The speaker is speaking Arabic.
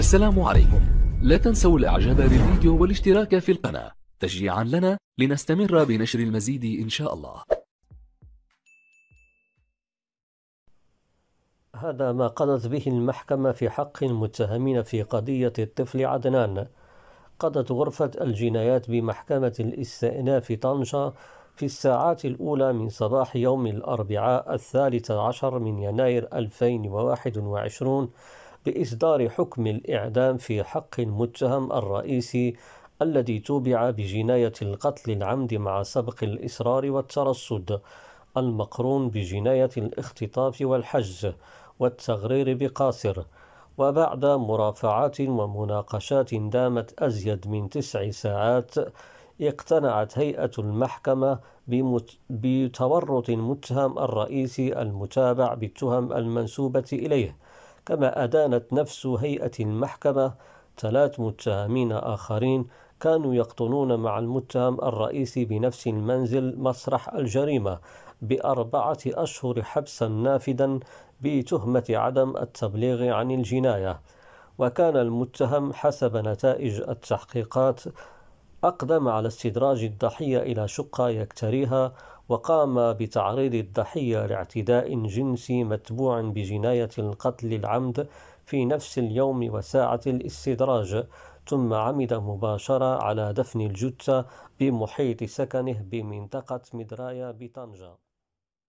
السلام عليكم لا تنسوا الاعجاب بالفيديو والاشتراك في القناة تشجيعا لنا لنستمر بنشر المزيد ان شاء الله هذا ما قضت به المحكمة في حق المتهمين في قضية الطفل عدنان قضت غرفة الجنايات بمحكمة الاستئناف طنجة في الساعات الأولى من صباح يوم الأربعاء الثالث عشر من يناير 2021 بإصدار حكم الإعدام في حق المتهم الرئيسي الذي توبع بجناية القتل العمد مع سبق الإصرار والترصد المقرون بجناية الاختطاف والحجز والتغرير بقاصر وبعد مرافعات ومناقشات دامت أزيد من تسع ساعات اقتنعت هيئة المحكمة بتورط المتهم الرئيسي المتابع بالتهم المنسوبة إليه كما أدانت نفس هيئة المحكمة ثلاث متهمين آخرين كانوا يقطنون مع المتهم الرئيسي بنفس المنزل مسرح الجريمة بأربعة أشهر حبسا نافدا بتهمة عدم التبليغ عن الجناية وكان المتهم حسب نتائج التحقيقات أقدم على استدراج الضحية إلى شقة يكتريها وقام بتعريض الضحية لاعتداء جنسي متبوع بجناية القتل العمد في نفس اليوم وساعة الاستدراج ثم عمد مباشرة على دفن الجثة بمحيط سكنه بمنطقة مدرايا بطنجة